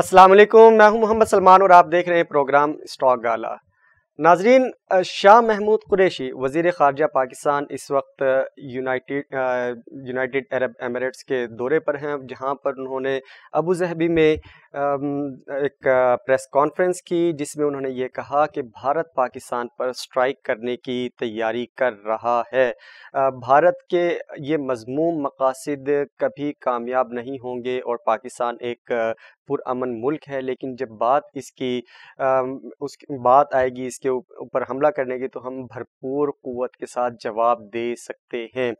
असलम मैं हूं मोहम्मद सलमान और आप देख रहे हैं प्रोग्राम स्टॉक गाला नाजरीन शाह महमूद कुरैशी वजीर खारजा पाकिस्तान इस वक्त यूनाइटेड यूनाइटेड अरब एमिरेट्स के दौरे पर हैं जहां पर उन्होंने अबू जहबी में एक प्रेस कॉन्फ्रेंस की जिसमें उन्होंने ये कहा कि भारत पाकिस्तान पर स्ट्राइक करने की तैयारी कर रहा है भारत के ये मजमूम मकासद कभी कामयाब नहीं होंगे और पाकिस्तान एक पुरान मुल्क है लेकिन जब बात इसकी उस बात आएगी इसके ऊपर हम हमला करने की तो हम भरपूर क़वत के साथ जवाब दे सकते हैं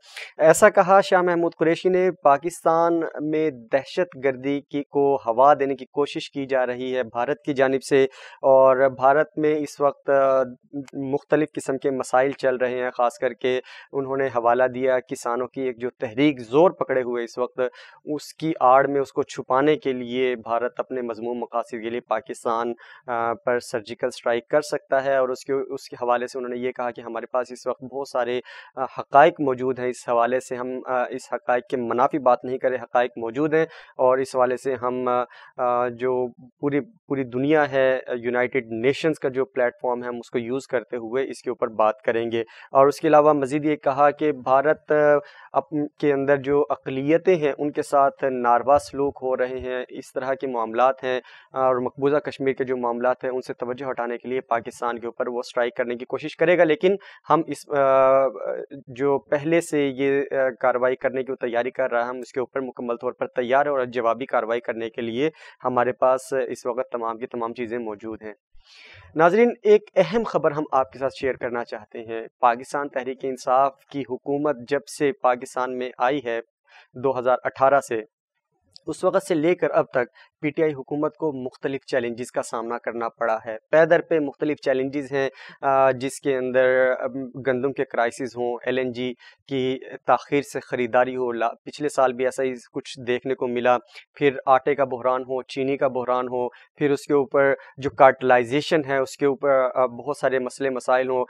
ऐसा कहा शाह महमूद कुरैशी ने पाकिस्तान में दहशत गर्दी की को हवा देने की कोशिश की जा रही है भारत की जानब से और भारत में इस वक्त मुख्तलिफ़ किस्म के मसाइल चल रहे हैं ख़ास करके उन्होंने हवाला दिया किसानों की एक जो तहरीक ज़ोर पकड़े हुए इस वक्त उसकी आड़ में उसको छुपाने के लिए भारत अपने मजमू मकासद के लिए पाकिस्तान पर सर्जिकल स्ट्राइक कर सकता है और उसके उस के हवाले से उन्होंने ये कहा कि हमारे पास इस वक्त बहुत सारे हक़ मौजूद हैं इस हवाले से हम इस हक़ के मनाफी बात नहीं करें हक़ मौजूद हैं और इस हवाले से हम जो पूरी पूरी दुनिया है यूनाइटेड नेशंस का जो प्लेटफॉर्म है हम उसको यूज़ करते हुए इसके ऊपर बात करेंगे और उसके अलावा मज़ीद ये कहा कि भारत अप के अंदर जो अकलीतें हैं उनके साथ नारवा सलूक हो रहे हैं इस तरह के मामला हैं और मकबूजा कश्मीर के जो मामला हैं उनसे तोज्जो हटाने के लिए पाकिस्तान के ऊपर वो स्ट्राइक करने की कोशिश करेगा लेकिन हम इस जो पहले से ये कार्रवाई करने की तैयारी कर रहा है हम उसके ऊपर मुकम्मल तौर पर तैयार है और जवाबी कार्रवाई करने के लिए हमारे पास इस वक्त तमाम की तमाम चीज़ें मौजूद हैं नाजरीन एक अहम ख़बर हम आपके साथ शेयर करना चाहते हैं पाकिस्तान तहरीक इंसाफ की हुकूमत जब से पाकिस्तान में आई है 2018 से उस वक़्त से लेकर अब तक पीटीआई हुकूमत को मुख्तलिफ चैलेंजेस का सामना करना पड़ा है पैदर पे मुख्तलिफ चैलेंजेस हैं जिसके अंदर गंदम के क्राइसिस हों एल की तखिर से ख़रीदारी हो पिछले साल भी ऐसा ही कुछ देखने को मिला फिर आटे का बहरान हो चीनी का बहरान हो फिर उसके ऊपर जो कार्टलाइजेशन है उसके ऊपर बहुत सारे मसले मसाइल हों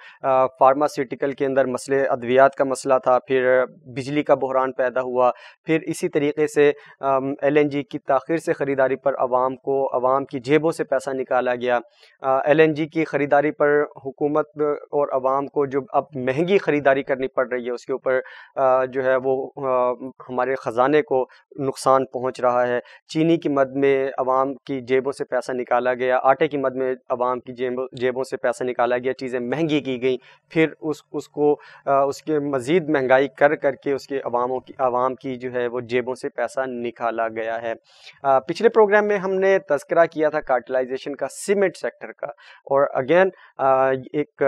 फार्मास्यूटिकल के अंदर मसले अद्वियात का मसला था फिर बिजली का बहरान पैदा हुआ फिर इसी तरीके से एल की तखिर से ख़रीदारी पर आवाम को आवाम की जेबों से पैसा निकाला गया एलएनजी की ख़रीदारी पर हुकूमत और आवाम को जो अब महंगी ख़रीदारी करनी पड़ रही है उसके ऊपर जो है वो आ, हमारे ख़जाने को नुकसान पहुँच रहा है चीनी की मद में आवाम की जेबों से पैसा निकाला गया आटे की मद में आवाम की जेबों जेबों से पैसा निकाला गया चीज़ें महंगी की गई फिर उस उसको आ, उसके मज़ीद महंगाई कर करके उसके अवामों की आवाम की जो है वो जेबों से पैसा निकाला गया है आ, पिछले प्रोग्राम प्रोग्राम में हमने तस्करा किया था कार्टिलाइजेशन का सीमेंट सेक्टर का और अगेन एक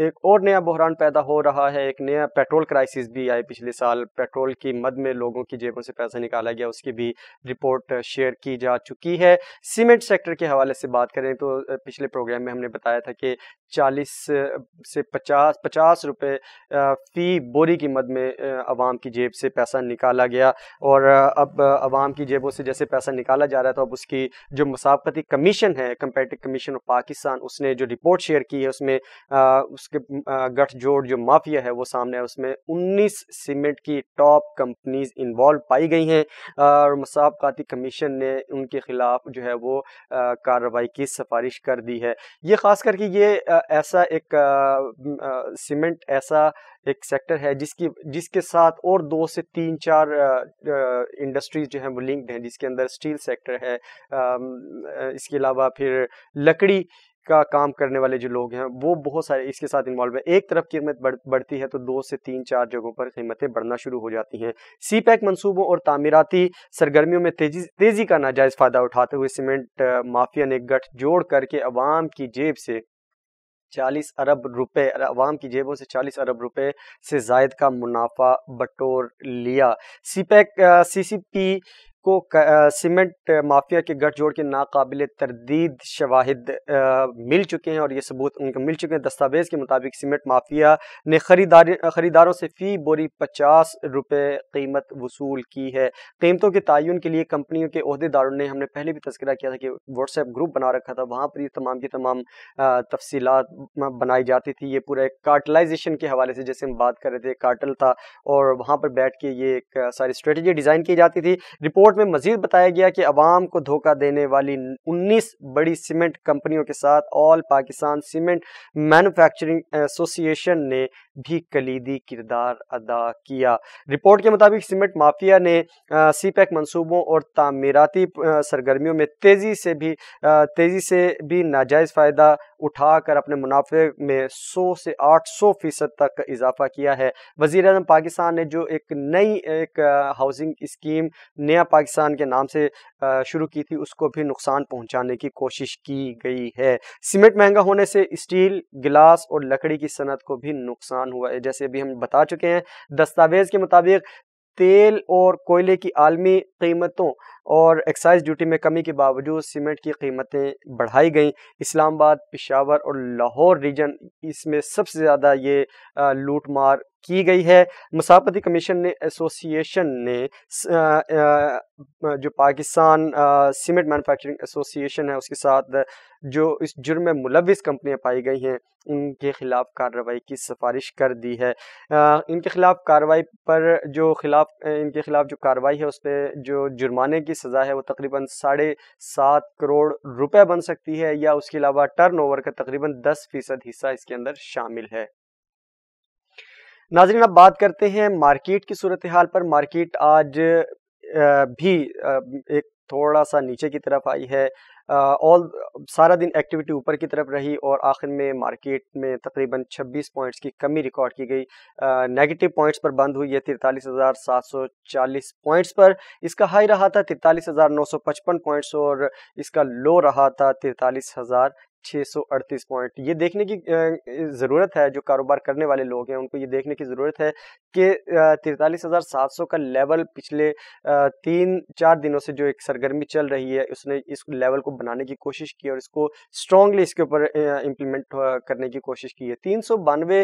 एक और नया बहरान पैदा हो रहा है एक नया पेट्रोल क्राइसिस भी आई पिछले साल पेट्रोल की मद में लोगों की जेबों से पैसा निकाला गया उसकी भी रिपोर्ट शेयर की जा चुकी है सीमेंट सेक्टर के हवाले से बात करें तो पिछले प्रोग्राम में हमने बताया था कि 40 से 50 पचास रुपये फ़ी बोरी की मद में आवाम की जेब से पैसा निकाला गया और अब आवाम की जेबों से जैसे पैसा निकाला जा रहा था तो अब उसकी जो मुसाफती कमीशन है कंपेटिव कमीशन ऑफ पाकिस्तान उसने जो रिपोर्ट शेयर की है उसमें उसके के गठजोड़ जो माफिया है वो सामने है उसमें 19 सीमेंट की टॉप कंपनीज इन्वॉल्व पाई गई हैं और मसाबकाती कमीशन ने उनके ख़िलाफ़ जो है वो कार्रवाई की सिफारिश कर दी है ये ख़ास करके ये ऐसा एक सीमेंट ऐसा एक सेक्टर है जिसकी जिसके साथ और दो से तीन चार इंडस्ट्रीज जो हैं वो लिंक्ड हैं जिसके अंदर स्टील सेक्टर है आ, इसके अलावा फिर लकड़ी का काम करने वाले जो लोग हैं वो बहुत सारे इसके साथ इन्वॉल्व है एक तरफ कीमत बढ़, बढ़ती है तो दो से तीन चार जगहों पर कीमतें बढ़ना शुरू हो जाती हैं सी पैक मनसूबों और तामीराती सरगर्मियों में तेजी तेजी का नाजायज़ फ़ायदा उठाते हुए सीमेंट माफिया ने गठ जोड़ करके अवाम की जेब से चालीस अरब रुपए अवाम की जेबों से चालीस अरब रुपए से जायद का मुनाफा बटोर लिया CPEC C C P को सीमेंट माफिया के गठजोड़ के नाकबिल तरदीद शवाहद मिल चुके हैं और ये सबूत उनको मिल चुके हैं दस्तावेज़ के मुताबिक सीमेंट माफिया ने खरीदार ख़रीदारों से फ़ी बोरी पचास रुपये कीमत वसूल की है कीमतों के तयन के लिए कंपनियों के अहदेदारों ने हमने पहले भी तस्करा किया था कि व्हाट्सएप ग्रुप बना रखा था वहाँ पर ये तमाम की तमाम तफसी बनाई जाती थी ये पूरा एक कार्टलाइजेशन के हवाले से जैसे हम बात कर रहे थे कार्टल था और वहाँ पर बैठ के ये एक सारी स्ट्रेटी डिज़ाइन की जाती थी रिपोर्ट रिपोर्ट में मजीद बताया गया कि अवाम को धोखा देने वाली 19 बड़ी सीमेंट कंपनियों के साथ all Pakistan cement manufacturing association ने भी कलीदी किरदार अदा किया रिपोर्ट के मुताबिक सीमेंट माफिया ने सी पैक मनसूबों और तमीराती सरगर्मियों में तेज़ी से भी तेज़ी से भी नाजायज़ फ़ायदा उठाकर अपने मुनाफे में 100 से 800 फीसद तक इजाफा किया है वज़ी अजम पाकिस्तान ने जो एक नई एक हाउसिंग स्कीम नया पाकिस्तान के नाम से शुरू की थी उसको भी नुकसान पहुंचाने की कोशिश की गई है सीमेंट महंगा होने से स्टील गिलास और लकड़ी की सनत को भी नुकसान नुकसान हुआ है जैसे अभी हम बता चुके हैं दस्तावेज़ के मुताबिक तेल और कोयले की आलमी कीमतों और एक्साइज ड्यूटी में कमी के बावजूद सीमेंट की कीमतें बढ़ाई गईं इस्लामाबाद पिशावर और लाहौर रीजन इसमें सबसे ज़्यादा ये लूट मार की गई है मुसाफती कमीशन ने एसोसिएशन ने जो पाकिस्तान सीमेंट मैन्युफैक्चरिंग एसोसिएशन है उसके साथ जो इस जुर्म में मुलविस कंपनियां पाई गई हैं उनके खिलाफ कार्रवाई की सिफारिश कर दी है इनके खिलाफ कार्रवाई पर जो खिलाफ इनके खिलाफ जो कार्रवाई है उस पर जो जुर्माने की सज़ा है वो तकरीबन साढ़े सात करोड़ रुपए बन सकती है या उसके अलावा टर्नओवर का तकरीबन दस फीसद हिस्सा इसके अंदर शामिल है नाजरीन अब बात करते हैं मार्केट की सूरत हाल पर मार्केट आज भी एक थोड़ा सा नीचे की तरफ आई है ऑल सारा दिन एक्टिविटी ऊपर की तरफ रही और आखिर में मार्केट में तकरीबन 26 पॉइंट्स की कमी रिकॉर्ड की गई नेगेटिव पॉइंट्स पर बंद हुई है तिरतालीस हज़ार सात सौ चालीस पॉइंट्स पर इसका हाई रहा था तिरतालीस हज़ार नौ सौ पचपन पॉइंट्स और इसका लो रहा था तिरतालीस हज़ार 638 पॉइंट ये देखने की ज़रूरत है जो कारोबार करने वाले लोग हैं उनको ये देखने की ज़रूरत है कि तिरतालीस हज़ार सात सौ का लेवल पिछले तीन चार दिनों से जो एक सरगर्मी चल रही है उसने इस लेवल को बनाने की कोशिश की और इसको स्ट्रांगली इसके ऊपर इम्प्लीमेंट करने की कोशिश की है तीन सौ बानवे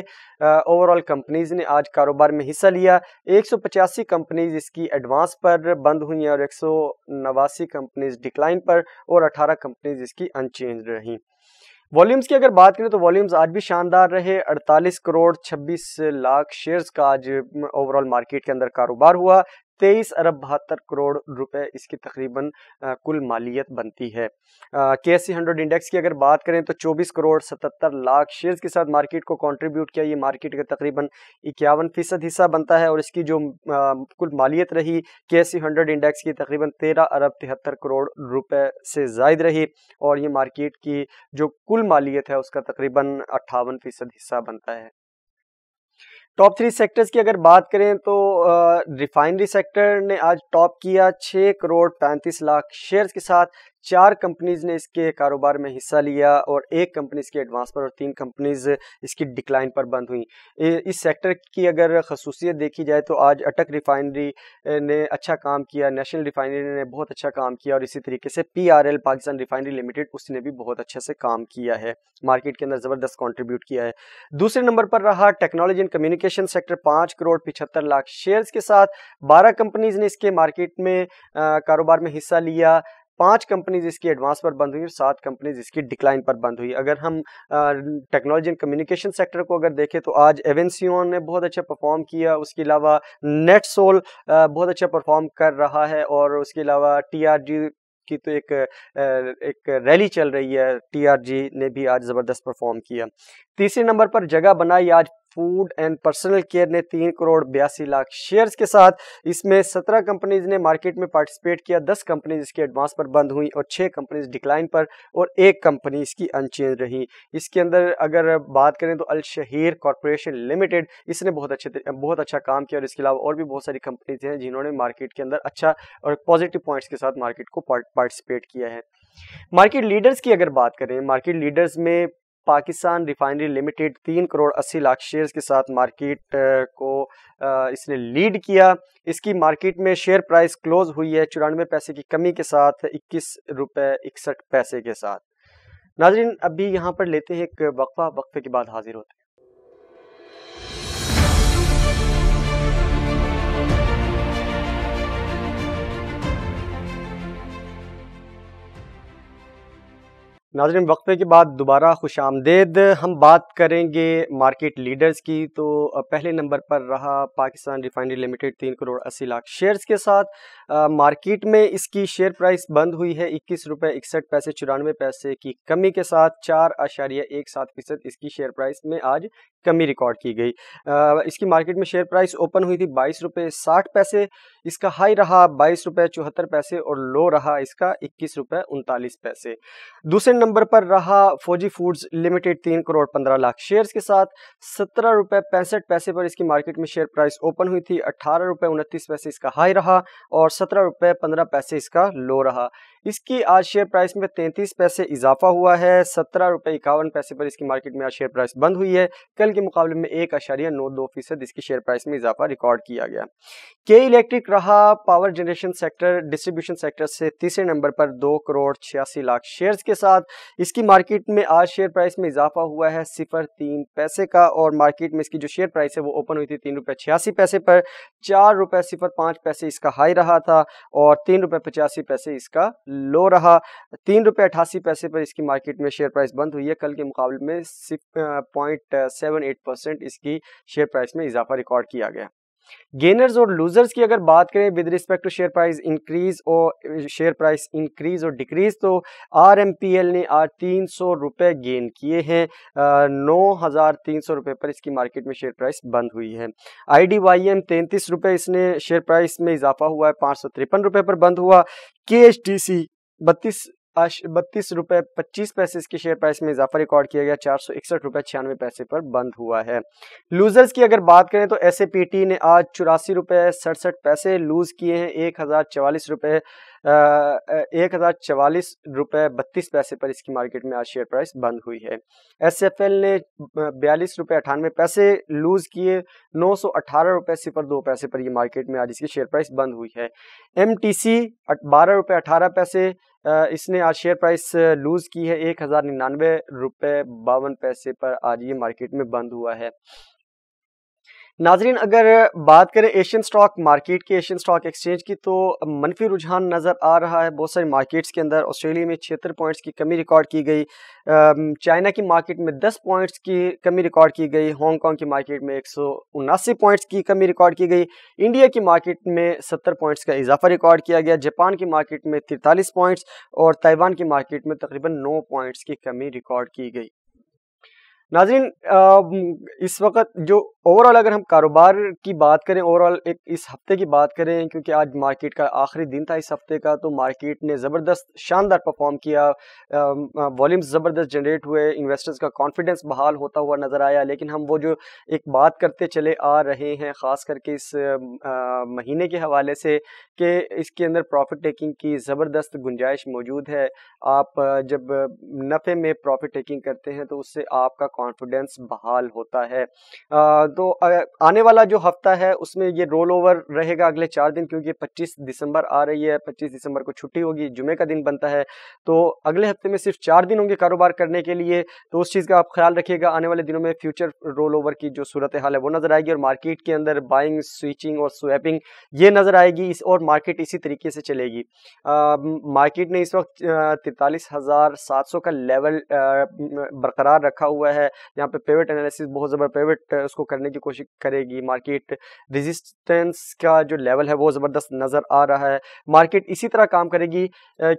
ओवरऑल कंपनीज़ ने आज कारोबार में हिस्सा लिया एक सौ पचासी कंपनीज इसकी एडवांस पर बंद हुई हैं और एक सौ नवासी कंपनीज डिक्लाइन पर और अठारह कंपनीज इसकी अनचेंज रही वॉल्यूम्स की अगर बात करें तो वॉल्यूम्स आज भी शानदार रहे 48 करोड़ 26 लाख शेयर्स का आज ओवरऑल मार्केट के अंदर कारोबार हुआ तेईस अरब बहत्तर करोड़ रुपए इसकी तकरीबन कुल मालियत बनती है के एस सी हंड्रेड इंडेक्स की अगर बात करें तो चौबीस करोड़ सतहत्तर लाख शेयर्स के साथ मार्केट को कंट्रीब्यूट किया ये मार्केट का तकरीबन इक्यावन फीसद हिस्सा बनता है और इसकी जो आ, कुल मालियत रही के एस सी हंड्रेड इंडेक्स की तकरीबन तेरह अरब तिहत्तर करोड़ रुपए से जायद रही और ये मार्केट की जो कुल मालियत है उसका तकरीबन अट्ठावन फीसद हिस्सा बनता है टॉप थ्री सेक्टर्स की अगर बात करें तो रिफाइनरी सेक्टर ने आज टॉप किया छः करोड़ पैंतीस लाख शेयर्स के साथ चार कंपनीज ने इसके कारोबार में हिस्सा लिया और एक कंपनी इसके एडवांस पर और तीन कंपनीज इसकी डिक्लाइन पर बंद हुई इस सेक्टर की अगर खसूसियत देखी जाए तो आज अटक रिफाइनरी ने अच्छा काम किया नेशनल रिफाइनरी ने बहुत अच्छा काम किया और इसी तरीके से पी पाकिस्तान रिफाइनरी लिमिटेड उसने भी बहुत अच्छे से काम किया है मार्केट के अंदर ज़बरदस्त कॉन्ट्रीब्यूट किया है दूसरे नंबर पर रहा टेक्नोलॉजी एंड कम्युनिकेशन सेक्टर पाँच करोड़ पिछहत्तर लाख शेयर्स के साथ बारह कंपनीज ने इसके मार्केट में कारोबार में हिस्सा लिया पांच कंपनीज इसकी एडवांस पर बंद हुई और सात कंपनीज इसकी डिक्लाइन पर बंद हुई अगर हम टेक्नोलॉजी एंड कम्युनिकेशन सेक्टर को अगर देखें तो आज एवेंसियन ने बहुत अच्छा परफॉर्म किया उसके अलावा नेटसोल बहुत अच्छा परफॉर्म कर रहा है और उसके अलावा टी की तो एक एक रैली चल रही है टीआरजी ने भी आज ज़बरदस्त परफॉर्म किया तीसरे नंबर पर जगह बनाई आज फूड एंड पर्सनल केयर ने तीन करोड़ बयासी लाख शेयर्स के साथ इसमें सत्रह कंपनीज ने मार्केट में पार्टिसिपेट किया दस कंपनीज इसके एडवांस पर बंद हुई और छः कंपनीज डिक्लाइन पर और एक कंपनी इसकी अनचेंज रही इसके अंदर अगर बात करें तो अल शहीर कॉरपोरेशन लिमिटेड इसने बहुत अच्छे बहुत अच्छा काम किया और इसके अलावा और भी बहुत सारी कंपनीज हैं जिन्होंने मार्केट के अंदर अच्छा और पॉजिटिव पॉइंट्स के साथ मार्केट को पार्टिसिपेट किया है मार्केट लीडर्स की अगर बात करें मार्केट लीडर्स में पाकिस्तान रिफाइनरी लिमिटेड तीन करोड़ अस्सी लाख शेयर्स के साथ मार्केट को इसने लीड किया इसकी मार्केट में शेयर प्राइस क्लोज हुई है चौरानवे पैसे की कमी के साथ इक्कीस रुपये इकसठ पैसे के साथ नाजरीन अभी यहाँ पर लेते हैं एक वक्फा वक्फे के बाद हाजिर होते हैं नाजरन वक्फे के बाद दोबारा खुश आमदेद हम बात करेंगे मार्केट लीडर्स की तो पहले नंबर पर रहा पाकिस्तान रिफाइनरी लिमिटेड तीन करोड़ अस्सी लाख शेयर्स के साथ आ, मार्केट में इसकी शेयर प्राइस बंद हुई है इक्कीस रुपये इकसठ पैसे चौरानवे पैसे की कमी के साथ चार आशारिया एक सात फीसद इसकी शेयर प्राइस में आज कमी रिकॉर्ड की गई आ, इसकी मार्केट में शेयर प्राइस ओपन हुई थी बाईस रुपये साठ पैसे इसका हाई रहा बाईस रुपये चौहत्तर पैसे और लो रहा इसका इक्कीस रुपये उनतालीस पैसे दूसरे नंबर पर रहा फौजी फूड्स लिमिटेड तीन करोड़ पंद्रह लाख शेयर्स के साथ सत्रह रुपये पैंसठ पैसे पर इसकी मार्केट में शेयर प्राइस ओपन हुई थी अट्ठारह रुपये उनतीस पैसे इसका हाई रहा और सत्रह रुपये पंद्रह पैसे इसका लो रहा इसकी आज शेयर प्राइस में तैंतीस पैसे इजाफा हुआ है सत्रह रुपये इक्यावन पैसे पर इसकी मार्केट में आज शेयर प्राइस बंद हुई है कल के मुकाबले में एक आशारिया नौ दो फीसद इसकी शेयर प्राइस में इजाफा रिकॉर्ड किया गया के इलेक्ट्रिक रहा power generation sector distribution sector से तीसरे नंबर पर दो करोड़ छियासी लाख शेयर के साथ इसकी मार्केट में आज शेयर प्राइस में इजाफा हुआ है सिफर तीन पैसे का और मार्केट में इसकी जो शेयर प्राइस है वो ओपन हुई थी तीन रुपये छियासी पैसे पर चार रुपये सिफर पाँच पैसे इसका हाई रहा था और तीन रुपये पचासी पैसे इसका लो रहा तीन रुपये अट्ठासी पैसे पर इसकी मार्केट में शेयर प्राइस बंद हुई है कल के मुकाबले में पॉइंट सेवन एट परसेंट इसकी शेयर प्राइस में इजाफा रिकॉर्ड किया गया गेनर्स और लूजर्स की अगर बात करें with respect to share price increase और शेयर प्राइस इंक्रीज और डिक्रीज तो आर एम पी एल ने आज तीन सौ रुपये गेन किए हैं नौ हज़ार तीन सौ रुपये पर इसकी मार्केट में शेयर प्राइस बंद हुई है आई डी वाई एम तैंतीस रुपये इसने शेयर प्राइस में इजाफा हुआ है पाँच सौ तिरपन रुपये पर बंद हुआ के एच टी सी बत्तीस बत्तीस रुपये पच्चीस पैसे इसके शेयर प्राइस में इजाफा रिकॉर्ड किया गया चार सौ इकसठ रुपये छियानवे पैसे पर बंद हुआ है लूजर्स की अगर बात करें तो एस ने आज चौरासी रुपये सड़सठ पैसे लूज किए हैं एक हज़ार चवालीस रुपये एक हज़ार चवालीस रुपये बत्तीस पैसे पर इसकी मार्केट में आज शेयर प्राइस बंद हुई है एस एफ एल ने बयालीस रुपए अठानवे पैसे लूज किए नौ सौ अठारह रुपये सिफर दो पैसे पर यह मार्केट में आज इसकी शेयर प्राइस बंद हुई है एम टी सी बारह रुपये अठारह पैसे इसने आज शेयर प्राइस लूज़ की है एक हज़ार निन्यानवे रुपये बावन पैसे पर आज ये मार्केट में बंद हुआ है नाजरीन अगर बात करें एशियन स्टॉक मार्केट की एशियन स्टॉक एक्सचेंज की तो मनफी रुझान नज़र आ रहा है बहुत सारी मार्केट्स के अंदर ऑस्ट्रेलिया में छिहत्तर पॉइंट्स की कमी रिकॉर्ड की गई चाइना की मार्केट में 10 पॉइंट्स की कमी रिकॉर्ड की गई हांगकॉन्ग की मार्केट में एक पॉइंट्स की कमी रिकॉर्ड की गई इंडिया की मार्केट में सत्तर पॉइंट्स का इजाफा रिकॉर्ड किया गया जापान की मार्केट में तिरतालीस पॉइंट्स और ताइवान की मार्केट में तकरीबन नौ पॉइंट्स की कमी रिकॉर्ड की गई नाजरीन इस वक्त जो ओवरऑल अगर हम कारोबार की बात करें ओवरऑल एक इस हफ्ते की बात करें क्योंकि आज मार्केट का आखिरी दिन था इस हफ्ते का तो मार्केट ने ज़बरदस्त शानदार परफॉर्म किया वॉल्यूम्स ज़बरदस्त जनरेट हुए इन्वेस्टर्स का कॉन्फिडेंस बहाल होता हुआ नज़र आया लेकिन हम वो जो एक बात करते चले आ रहे हैं ख़ास करके इस आ, महीने के हवाले से कि इसके अंदर प्रॉफिट टेकिंग की ज़बरदस्त गुंजाइश मौजूद है आप जब नफ़े में प्रॉफिट टेकिंग करते हैं तो उससे आपका कॉन्फिडेंस बहाल होता है आ, तो आने वाला जो हफ्ता है उसमें ये रोल ओवर रहेगा अगले चार दिन क्योंकि 25 दिसंबर आ रही है 25 दिसंबर को छुट्टी होगी जुमे का दिन बनता है तो अगले हफ्ते में सिर्फ चार दिन होंगे कारोबार करने के लिए तो उस चीज़ का आप ख्याल रखिएगा आने वाले दिनों में फ्यूचर रोल ओवर की जो सूरत हाल है वो नज़र आएगी और मार्केट के अंदर बाइंग स्विचिंग और स्वैपिंग ये नज़र आएगी इस और मार्केट इसी तरीके से चलेगी मार्केट ने इस वक्त तिरतालीस हज़ार सात सौ का लेवल बरकरार रखा हुआ है यहाँ पर पेवेट एनालिसिस बहुत ज़बर पेवेट उसको करने करने की कोशिश करेगी मार्केट रेजिस्टेंस का जो लेवल है वो ज़बरदस्त नज़र आ रहा है मार्केट इसी तरह काम करेगी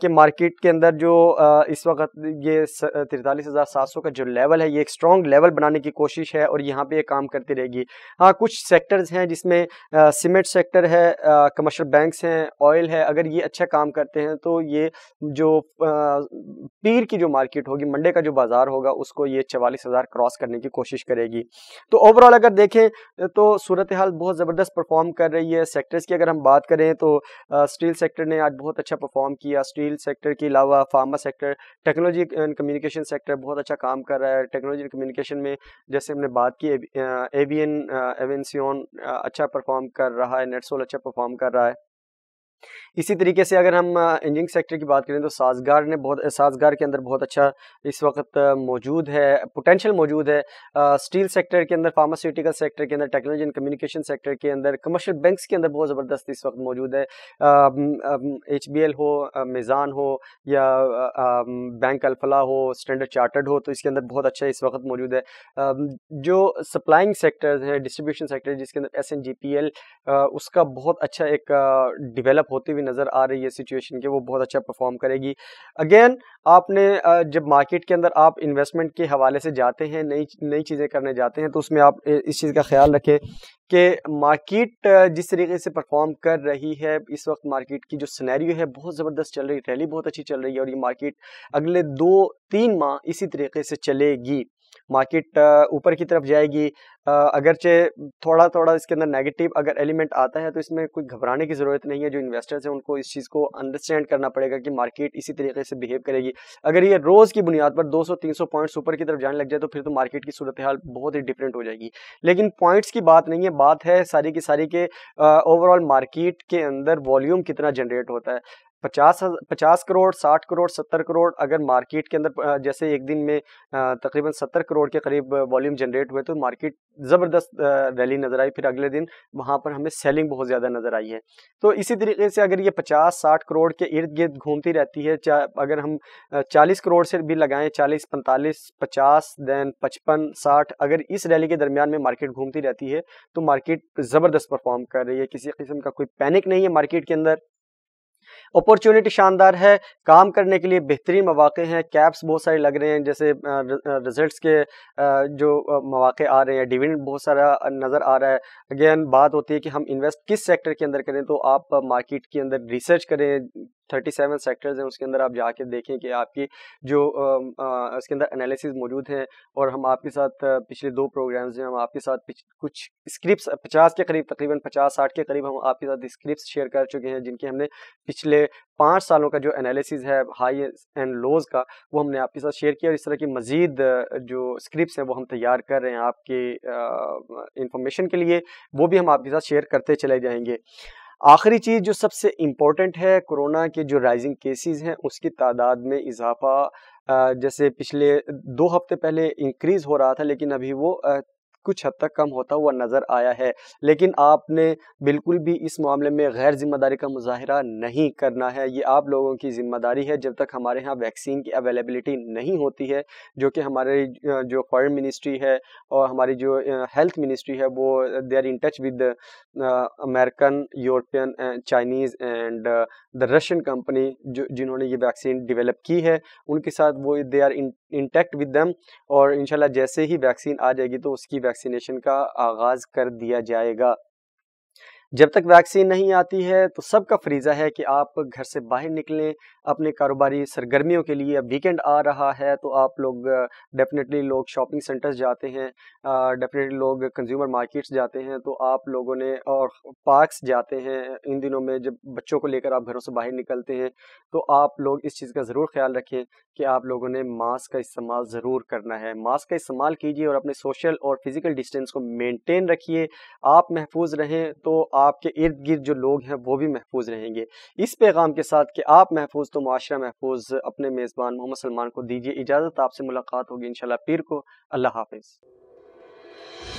कि मार्केट के अंदर जो इस वक्त ये तिरतालीस हज़ार सात सौ का जो लेवल है ये एक स्ट्रॉन्ग लेवल बनाने की कोशिश है और यहाँ पर ये काम करती रहेगी हाँ कुछ सेक्टर्स हैं जिसमें सीमेंट सेक्टर है कमर्शल बैंक्स हैं ऑयल है अगर ये अच्छा काम करते हैं तो ये जो पीर की जो मार्केट होगी मंडे का जो बाज़ार होगा उसको ये चवालीस हज़ार क्रॉस करने की कोशिश करेगी तो ओवरऑल अगर देखें तो सूरत हाल बहुत ज़बरदस्त परफॉर्म कर रही है सेक्टर्स की अगर हम बात करें तो स्टील सेक्टर ने आज बहुत अच्छा परफॉर्म किया स्टील सेक्टर के अलावा pharma sector technology and communication sector बहुत अच्छा काम कर रहा है टेक्नोलॉजी एंड कम्युनिकेशन में जैसे हमने बात की एवियन एवेंसियन अच्छा परफॉर्म कर रहा है नेटसोल अच्छा परफॉर्म कर रहा है इसी तरीके से अगर हम इंजीनियरिंग सेक्टर की बात करें तो साजगार ने बहुत साजगार के अंदर बहुत अच्छा इस वक्त मौजूद है पोटेंशियल मौजूद है स्टील सेक्टर के अंदर फार्मास्यूटिकल सेक्टर के अंदर टेक्नोलॉजी एंड कम्युनिकेशन सेक्टर के अंदर कमर्शियल बैंक्स के अंदर बहुत ज़बरदस्त इस वक्त मौजूद है एच बी एल हो मिज़ान हो या बैंक अल्फला हो स्टैंडर्ड चार्टर्ड हो तो इसके अंदर बहुत अच्छा इस वक्त मौजूद है जो सप्लाइंग सेक्टर्स हैं डिस्ट्रीब्यूशन सेक्टर जिसके अंदर S N G P L उसका बहुत अच्छा एक डिवेलप होती हुई नज़र आ रही है सिचुएशन के वो बहुत अच्छा परफॉर्म करेगी अगेन आपने जब मार्केट के अंदर आप इन्वेस्टमेंट के हवाले से जाते हैं नई नई चीज़ें करने जाते हैं तो उसमें आप इस चीज़ का ख्याल रखें कि मार्केट जिस तरीके से परफॉर्म कर रही है इस वक्त मार्केट की जो सिनेरियो है बहुत ज़बरदस्त चल रही रैली बहुत अच्छी चल रही है और ये मार्केट अगले दो तीन माह इसी तरीके से चलेगी मार्केट ऊपर की तरफ जाएगी अगरचे थोड़ा थोड़ा इसके अंदर नेगेटिव अगर एलिमेंट आता है तो इसमें कोई घबराने की ज़रूरत नहीं है जो इन्वेस्टर्स हैं उनको इस चीज़ को अंडरस्टैंड करना पड़ेगा कि मार्केट इसी तरीके से बिहेव करेगी अगर ये रोज़ की बुनियाद पर 200-300 पॉइंट्स ऊपर की तरफ जाने लग जाए तो फिर तो मार्केट की सूरत हाल बहुत ही डिफरेंट हो जाएगी लेकिन पॉइंट्स की बात नहीं है बात है सारी की सारी के ओवरऑल मार्केट के अंदर वॉल्यूम कितना जनरेट होता है पचास पचास करोड़ साठ करोड़ सत्तर करोड़ अगर मार्केट के अंदर जैसे एक दिन में तकरीबन सत्तर करोड़ के करीब वॉल्यूम जनरेट हुए तो मार्केट ज़बरदस्त रैली नज़र आई फिर अगले दिन वहाँ पर हमें सेलिंग बहुत ज़्यादा नज़र आई है तो इसी तरीके से अगर ये पचास साठ करोड़ के इर्द गिर्द घूमती रहती है अगर हम चालीस करोड़ से भी लगाएं चालीस पैंतालीस पचास दैन पचपन साठ अगर इस रैली के दरमियान में मार्केट घूमती रहती है तो मार्केट ज़बरदस्त परफॉर्म कर रही है किसी किस्म का कोई पैनिक नहीं है मार्केट के अंदर अपॉर्चुनिटी शानदार है काम करने के लिए बेहतरीन मौाक़े हैं कैप्स बहुत सारे लग रहे हैं जैसे रिजल्ट्स के जो मौाक़े आ रहे हैं डिविडेंड बहुत सारा नज़र आ रहा है अगेन बात होती है कि हम इन्वेस्ट किस सेक्टर के अंदर करें तो आप मार्केट के अंदर रिसर्च करें थर्टी सेवन सेक्टर्स हैं उसके अंदर आप जाके देखें कि आपकी जो उसके अंदर एनालिसिस मौजूद हैं और हम आपके साथ पिछले दो प्रोग्राम्स में हम आपके साथ कुछ स्क्रिप्ट पचास के करीब तकरीबन पचास साठ के करीब हम आपके साथ स्क्रिप्ट शेयर कर चुके हैं जिनके हमने पिछले पाँच सालों का जो एनालिसिस है हाई एंड लोज का वो हमने आपके साथ शेयर किया और इस तरह की मज़ीद जो स्क्रिप्ट हैं वो हम तैयार कर रहे हैं आपके इंफॉर्मेशन के लिए वो भी हम आपके साथ शेयर करते चले जाएँगे आखिरी चीज़ जो सबसे इम्पोर्टेंट है कोरोना के जो राइजिंग केसेस हैं उसकी तादाद में इजाफा जैसे पिछले दो हफ्ते पहले इंक्रीज़ हो रहा था लेकिन अभी वो कुछ हद तक कम होता हुआ नज़र आया है लेकिन आपने बिल्कुल भी इस मामले में गैर जिम्मेदारी का मुजाहरा नहीं करना है ये आप लोगों की जिम्मेदारी है जब तक हमारे यहाँ वैक्सीन की अवेलेबलिटी नहीं होती है जो कि हमारे जो फॉरन मिनिस्ट्री है और हमारी जो हेल्थ मिनिस्ट्री है वो they are in touch with American European Chinese and the Russian company जो जिन्होंने ये वैक्सीन डिवेलप की है उनके साथ वो they are intact with them और इनशाला जैसे ही वैक्सीन आ जाएगी तो उसकी वैक्सीन वैक्सीनेशन का आगाज़ कर दिया जाएगा जब तक वैक्सीन नहीं आती है तो सबका फरीज़ा है कि आप घर से बाहर निकलें अपने कारोबारी सरगर्मियों के लिए अब वीकेंड आ रहा है तो आप लोग डेफिनेटली लोग शॉपिंग सेंटर्स जाते हैं डेफिनेटली लोग कंज्यूमर मार्केट्स जाते हैं तो आप लोगों ने और पार्क्स जाते हैं इन दिनों में जब बच्चों को लेकर आप घरों से बाहर निकलते हैं तो आप लोग इस चीज़ का ज़रूर ख्याल रखें कि आप लोगों ने मास्क का इस्तेमाल ज़रूर करना है मास्क का इस्तेमाल कीजिए और अपने सोशल और फिज़िकल डिस्टेंस को मेनटेन रखिए आप महफूज रहें तो आपके इर्द गिर्द जो लोग हैं वो भी महफूज रहेंगे इस पैगाम के साथ कि आप महफूज दोस्तों माशरा महफूज अपने मेज़बान मोहम्मद सलमान को दीजिए इजाज़त आपसे मुलाकात होगी इनशाला पीर को अल्लाह हाफिज़